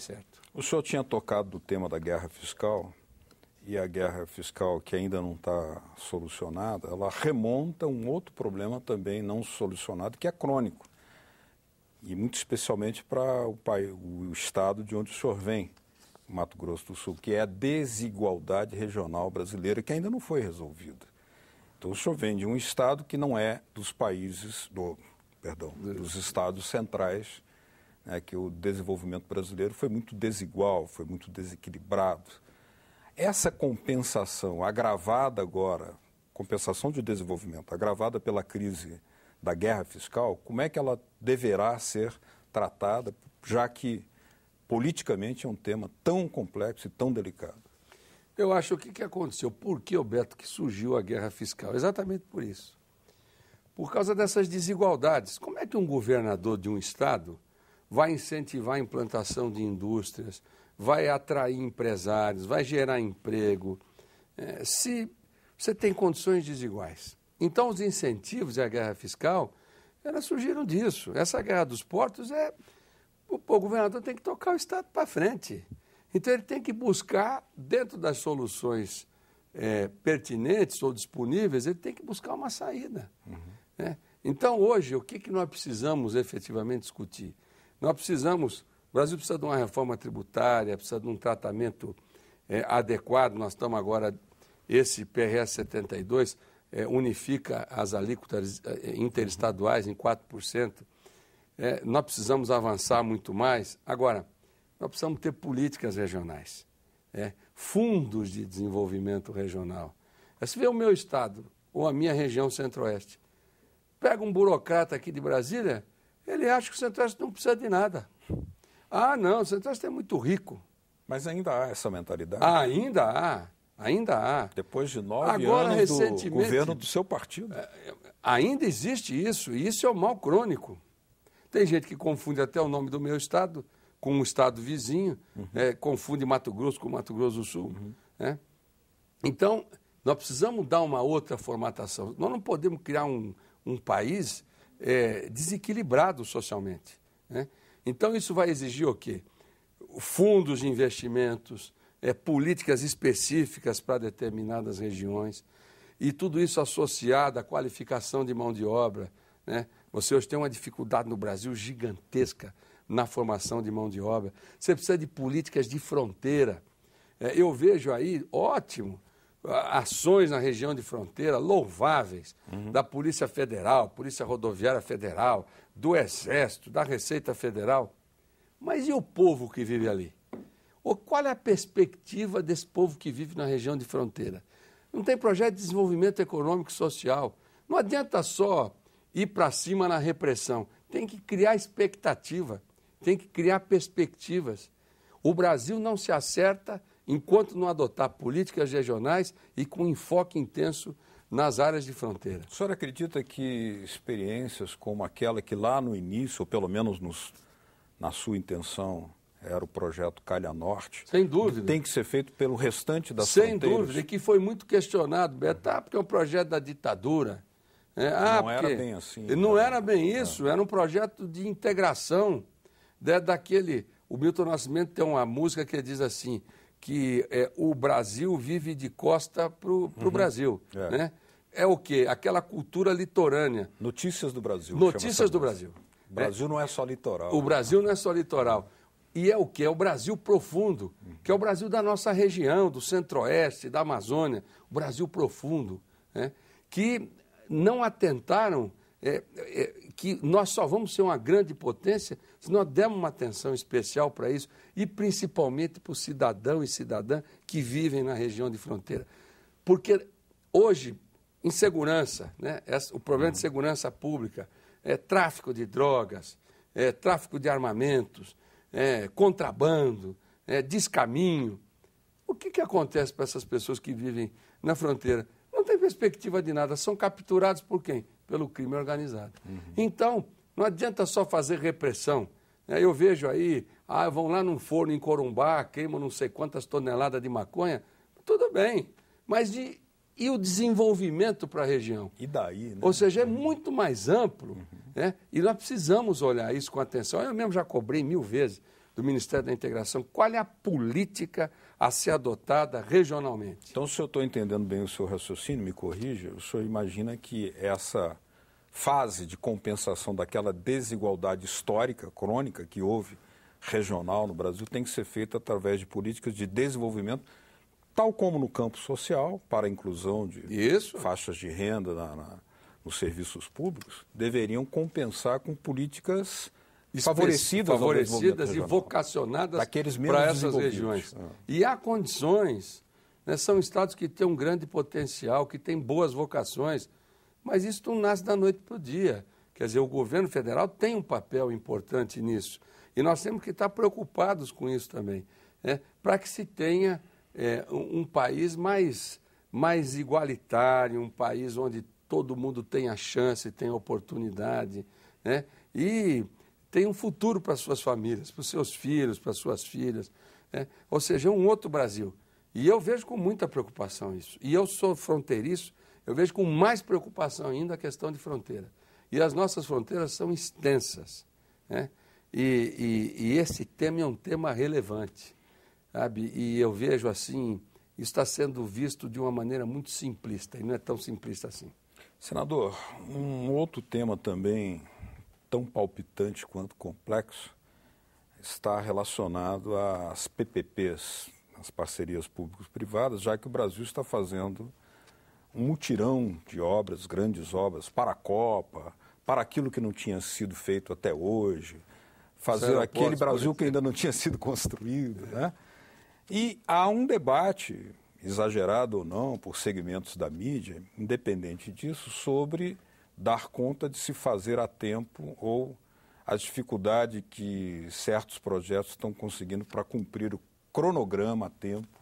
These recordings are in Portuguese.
Certo. O senhor tinha tocado do tema da guerra fiscal, e a guerra fiscal que ainda não está solucionada, ela remonta a um outro problema também não solucionado, que é crônico. E muito especialmente para o, o estado de onde o senhor vem, Mato Grosso do Sul, que é a desigualdade regional brasileira, que ainda não foi resolvida. Então o senhor vem de um estado que não é dos países, do, perdão, dos estados centrais é que o desenvolvimento brasileiro foi muito desigual, foi muito desequilibrado. Essa compensação agravada agora, compensação de desenvolvimento agravada pela crise da guerra fiscal, como é que ela deverá ser tratada, já que politicamente é um tema tão complexo e tão delicado? Eu acho o que, que aconteceu, por que, Beto, que surgiu a guerra fiscal? Exatamente por isso. Por causa dessas desigualdades. Como é que um governador de um estado vai incentivar a implantação de indústrias, vai atrair empresários, vai gerar emprego, é, se você tem condições desiguais. Então, os incentivos e a guerra fiscal, elas surgiram disso. Essa guerra dos portos é. O, o governador tem que tocar o Estado para frente. Então, ele tem que buscar, dentro das soluções é, pertinentes ou disponíveis, ele tem que buscar uma saída. Uhum. Né? Então, hoje, o que, que nós precisamos efetivamente discutir? Nós precisamos, o Brasil precisa de uma reforma tributária, precisa de um tratamento é, adequado. Nós estamos agora, esse PRS 72 é, unifica as alíquotas é, interestaduais em 4%. É, nós precisamos avançar muito mais. Agora, nós precisamos ter políticas regionais, é, fundos de desenvolvimento regional. É, se vê o meu estado ou a minha região centro-oeste, pega um burocrata aqui de Brasília, ele acha que o centro-oeste não precisa de nada. Ah, não, o centro-oeste é muito rico. Mas ainda há essa mentalidade. Ah, ainda há, ainda há. Depois de nove Agora, anos do governo do seu partido. É, é, ainda existe isso, e isso é o um mal crônico. Tem gente que confunde até o nome do meu estado com o estado vizinho, uhum. é, confunde Mato Grosso com Mato Grosso do Sul. Uhum. Né? Então, nós precisamos dar uma outra formatação. Nós não podemos criar um, um país é, desequilibrados socialmente. Né? Então, isso vai exigir o quê? Fundos de investimentos, é, políticas específicas para determinadas regiões, e tudo isso associado à qualificação de mão de obra. Né? Você hoje tem uma dificuldade no Brasil gigantesca na formação de mão de obra. Você precisa de políticas de fronteira. É, eu vejo aí, ótimo, ações na região de fronteira louváveis uhum. da Polícia Federal, Polícia Rodoviária Federal, do Exército, da Receita Federal. Mas e o povo que vive ali? Ou qual é a perspectiva desse povo que vive na região de fronteira? Não tem projeto de desenvolvimento econômico e social. Não adianta só ir para cima na repressão. Tem que criar expectativa, tem que criar perspectivas. O Brasil não se acerta enquanto não adotar políticas regionais e com enfoque intenso nas áreas de fronteira. O senhor acredita que experiências como aquela que lá no início, ou pelo menos nos, na sua intenção, era o projeto Calha Norte. Sem dúvida. Tem que ser feito pelo restante da. Sem fronteiras. Sem dúvida, e que foi muito questionado, Beto, ah, porque é um projeto da ditadura. É, ah, não era bem assim. Não né? era bem é. isso, é. era um projeto de integração né, daquele... O Milton Nascimento tem uma música que diz assim, que é, o Brasil vive de costa para o uhum. Brasil. É. Né? é o quê? Aquela cultura litorânea. Notícias do Brasil. Notícias do Brasil. O Brasil é. não é só litoral. O Brasil não é só litoral. E é o que? É o Brasil profundo, que é o Brasil da nossa região, do centro-oeste, da Amazônia, o Brasil profundo, né? que não atentaram é, é, que nós só vamos ser uma grande potência se nós dermos uma atenção especial para isso e principalmente para o cidadão e cidadã que vivem na região de fronteira. Porque hoje, insegurança, né? o problema de uhum. segurança pública, é tráfico de drogas, é tráfico de armamentos, é contrabando, é descaminho. O que, que acontece para essas pessoas que vivem na fronteira? Não tem perspectiva de nada, são capturados por quem? pelo crime organizado. Uhum. Então, não adianta só fazer repressão. Né? Eu vejo aí, ah, vão lá num forno em Corumbá, queimam não sei quantas toneladas de maconha. Tudo bem, mas de, e o desenvolvimento para a região? E daí, né? Ou seja, é uhum. muito mais amplo, uhum. né? E nós precisamos olhar isso com atenção. Eu mesmo já cobrei mil vezes do Ministério da Integração qual é a política a ser adotada regionalmente. Então, se eu estou entendendo bem o seu raciocínio, me corrija, o senhor imagina que essa fase de compensação daquela desigualdade histórica, crônica que houve regional no Brasil, tem que ser feita através de políticas de desenvolvimento, tal como no campo social, para a inclusão de Isso. faixas de renda na, na, nos serviços públicos, deveriam compensar com políticas favorecidas, favorecidas e vocacionadas para essas regiões. Ah. E há condições, né, são estados que têm um grande potencial, que têm boas vocações, mas isso não nasce da noite para o dia. Quer dizer, o governo federal tem um papel importante nisso. E nós temos que estar preocupados com isso também, né, para que se tenha é, um, um país mais, mais igualitário, um país onde todo mundo tem a chance, tem oportunidade. Né? E tem um futuro para suas famílias, para os seus filhos, para suas filhas. Né? Ou seja, é um outro Brasil. E eu vejo com muita preocupação isso. E eu sou fronteiriço, eu vejo com mais preocupação ainda a questão de fronteira. E as nossas fronteiras são extensas. Né? E, e, e esse tema é um tema relevante. Sabe? E eu vejo assim, isso está sendo visto de uma maneira muito simplista, e não é tão simplista assim. Senador, um outro tema também tão palpitante quanto complexo está relacionado às PPPs, as parcerias públicos-privadas, já que o Brasil está fazendo um mutirão de obras, grandes obras, para a Copa, para aquilo que não tinha sido feito até hoje, fazer aquele Brasil que né? ainda não tinha sido construído. Né? E há um debate, exagerado ou não, por segmentos da mídia, independente disso, sobre dar conta de se fazer a tempo ou a dificuldade que certos projetos estão conseguindo para cumprir o cronograma a tempo,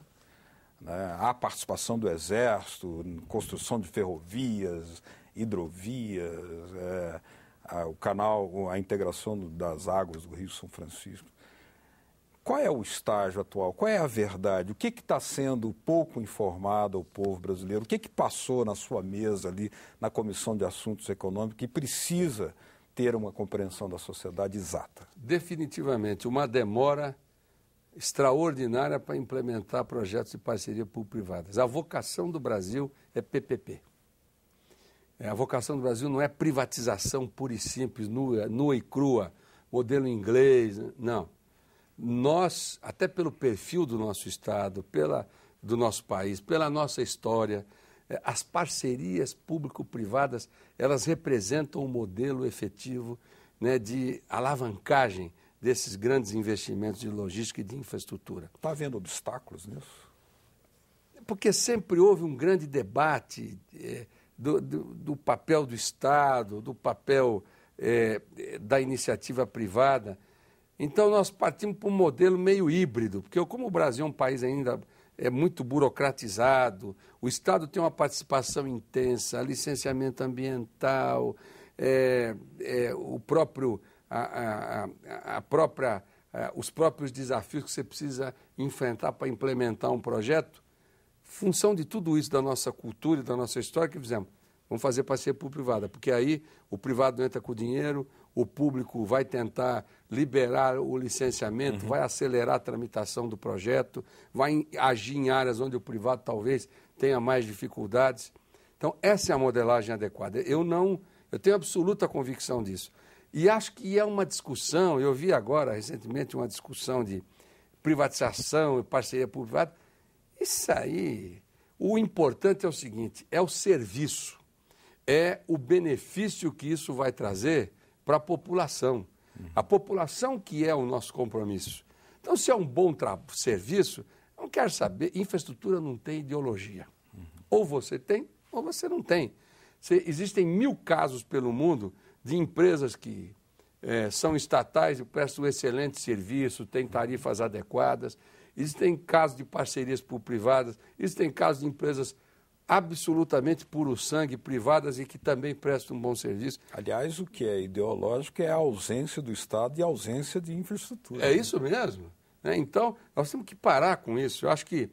né? a participação do Exército, construção de ferrovias, hidrovias, é, a, o canal, a integração das águas do Rio São Francisco qual é o estágio atual, qual é a verdade, o que está sendo pouco informado ao povo brasileiro, o que, que passou na sua mesa ali, na Comissão de Assuntos Econômicos, que precisa ter uma compreensão da sociedade exata? Definitivamente, uma demora extraordinária para implementar projetos de parceria público-privadas. A vocação do Brasil é PPP. É, a vocação do Brasil não é privatização pura e simples, nua, nua e crua, modelo inglês, não nós, até pelo perfil do nosso Estado, pela, do nosso país, pela nossa história, é, as parcerias público-privadas, elas representam um modelo efetivo né, de alavancagem desses grandes investimentos de logística e de infraestrutura. Está havendo obstáculos nisso? Porque sempre houve um grande debate é, do, do, do, papel do Estado, do papel é, da iniciativa privada então nós partimos para um modelo meio híbrido, porque como o Brasil é um país ainda é muito burocratizado, o Estado tem uma participação intensa, licenciamento ambiental, é, é, o próprio, a, a, a própria, os próprios desafios que você precisa enfrentar para implementar um projeto. Função de tudo isso da nossa cultura e da nossa história que fizemos, vamos fazer parceria público-privada, porque aí o privado entra com o dinheiro, o público vai tentar liberar o licenciamento, uhum. vai acelerar a tramitação do projeto, vai agir em áreas onde o privado talvez tenha mais dificuldades. Então, essa é a modelagem adequada. Eu não, eu tenho absoluta convicção disso. E acho que é uma discussão, eu vi agora recentemente uma discussão de privatização e parceria privada Isso aí, o importante é o seguinte, é o serviço, é o benefício que isso vai trazer para a população. A população que é o nosso compromisso. Então, se é um bom serviço, não quero saber, infraestrutura não tem ideologia. Ou você tem, ou você não tem. Se, existem mil casos pelo mundo de empresas que é, são estatais e prestam um excelente serviço, têm tarifas adequadas. Existem casos de parcerias público-privadas, existem casos de empresas absolutamente puro sangue, privadas e que também prestam um bom serviço. Aliás, o que é ideológico é a ausência do Estado e a ausência de infraestrutura. É né? isso mesmo. Né? Então, nós temos que parar com isso. Eu acho que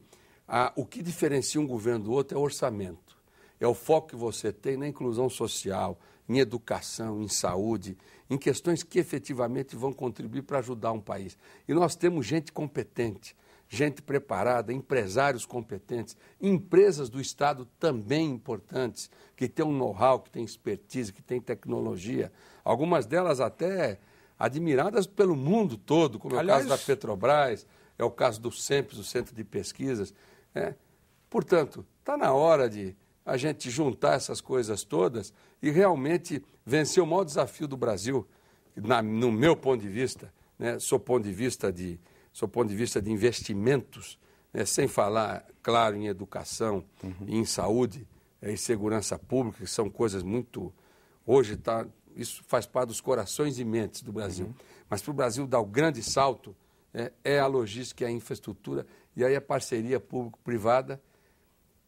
a, ah, o que diferencia um governo do outro é o orçamento. É o foco que você tem na inclusão social, em educação, em saúde, em questões que efetivamente vão contribuir para ajudar um país. E nós temos gente competente gente preparada, empresários competentes, empresas do Estado também importantes, que têm um know-how, que têm expertise, que têm tecnologia. Algumas delas até admiradas pelo mundo todo, como Aliás... é o caso da Petrobras, é o caso do SEMPES, o Centro de Pesquisas. Né? Portanto, está na hora de a gente juntar essas coisas todas e realmente vencer o maior desafio do Brasil, na, no meu ponto de vista, né? sou ponto de vista de seu ponto de vista de investimentos, né, sem falar, claro, em educação, uhum. em saúde, eh, em segurança pública, que são coisas muito. Hoje tá, isso faz parte dos corações e mentes do Brasil. Uhum. Mas para o Brasil dar o grande salto, é, é a logística, é a infraestrutura, e aí a parceria público-privada,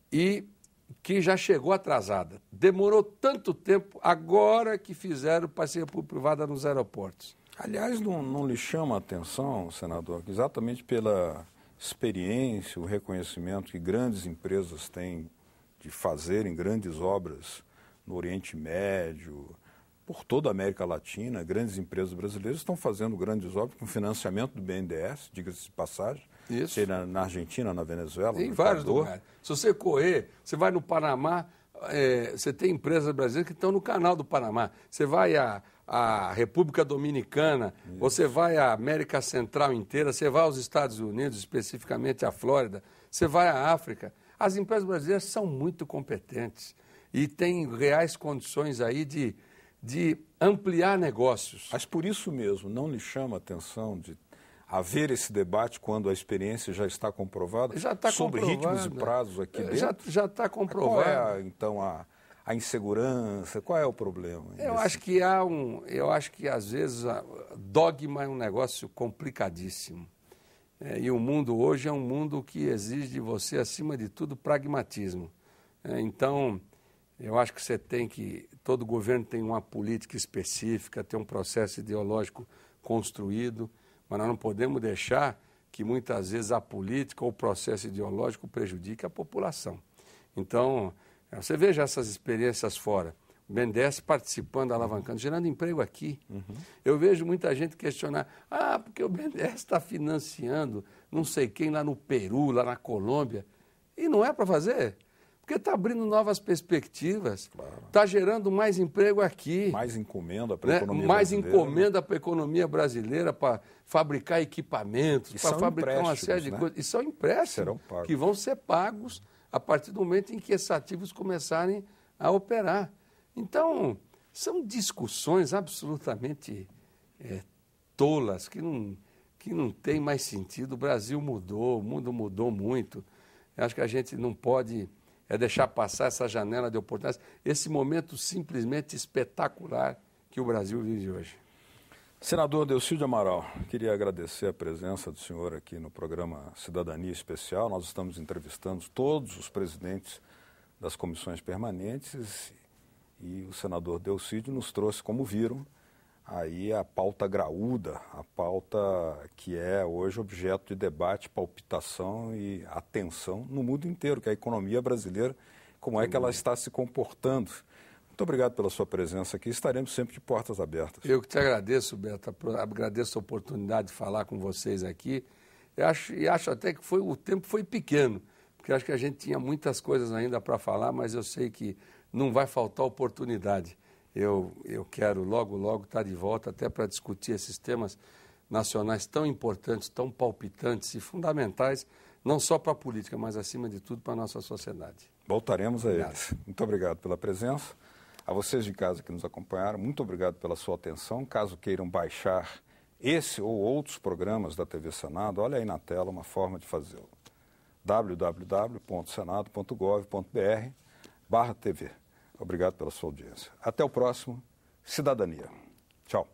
e que já chegou atrasada. Demorou tanto tempo, agora que fizeram parceria público-privada nos aeroportos. Aliás, não, não lhe chama a atenção, senador, exatamente pela experiência, o reconhecimento que grandes empresas têm de fazerem grandes obras no Oriente Médio, por toda a América Latina, grandes empresas brasileiras estão fazendo grandes obras com financiamento do BNDES, diga-se de passagem. Isso. Seja na Argentina, na Venezuela, em vários lugares. Se você correr, você vai no Panamá, é, você tem empresas brasileiras que estão no canal do Panamá. Você vai a, à República Dominicana, Isso. você vai à América Central inteira, você vai aos Estados Unidos, especificamente à Flórida, você vai à África. As empresas brasileiras são muito competentes e têm reais condições aí de, de ampliar negócios. Mas por isso mesmo, não lhe chama a atenção de haver esse debate quando a experiência já está comprovada já está sobre ritmos e prazos aqui dentro? Já, já está comprovada. Qual é, então, a a insegurança? Qual é o problema? Eu acho que há um. Eu acho que às vezes dogma é um negócio complicadíssimo. É, e o mundo hoje é um mundo que exige de você, acima de tudo, pragmatismo. É, então, eu acho que você tem que. Todo governo tem uma política específica, tem um processo ideológico construído, mas nós não podemos deixar que muitas vezes a política ou o processo ideológico prejudique a população. Então, é, você veja essas experiências fora. O BNDES participando, alavancando, gerando emprego aqui. Uhum. Eu vejo muita gente questionar, ah, porque o BNDES está financiando não sei quem lá no Peru, lá na Colômbia. E não é para fazer, porque está abrindo novas perspectivas, está claro. Tá gerando mais emprego aqui. Mais encomenda para a né? economia mais brasileira. Mais né? encomenda né? para a economia brasileira, para fabricar equipamentos, para fabricar uma série né? de coisas. E são empréstimos que vão ser pagos a partir do momento em que esses ativos começarem a operar. Então, são discussões absolutamente é, tolas, que não, que não tem mais sentido. O Brasil mudou, o mundo mudou muito. Eu acho que a gente não pode é deixar passar essa janela de oportunidades, esse momento simplesmente espetacular que o Brasil vive hoje. Senador Delcídio Amaral, queria agradecer a presença do senhor aqui no programa Cidadania Especial. Nós estamos entrevistando todos os presidentes das comissões permanentes e o senador Delcídio nos trouxe, como viram, aí a pauta graúda, a pauta que é hoje objeto de debate, palpitação e atenção no mundo inteiro, que é a economia brasileira, como é que ela uhum. está se comportando muito obrigado pela sua presença aqui. Estaremos sempre de portas abertas. Eu que te agradeço, Beto. Agradeço a oportunidade de falar com vocês aqui. Eu acho, e acho até que foi, o tempo foi pequeno, porque acho que a gente tinha muitas coisas ainda para falar, mas eu sei que não vai faltar oportunidade. Eu, eu quero logo, logo estar tá de volta até para discutir esses temas nacionais tão importantes, tão palpitantes e fundamentais, não só para a política, mas acima de tudo para a nossa sociedade. Voltaremos a eles. Muito obrigado pela presença. A vocês de casa que nos acompanharam, muito obrigado pela sua atenção. Caso queiram baixar esse ou outros programas da TV Senado, olha aí na tela uma forma de fazê-lo. www.senado.gov.br barra TV. Obrigado pela sua audiência. Até o próximo. Cidadania. Tchau.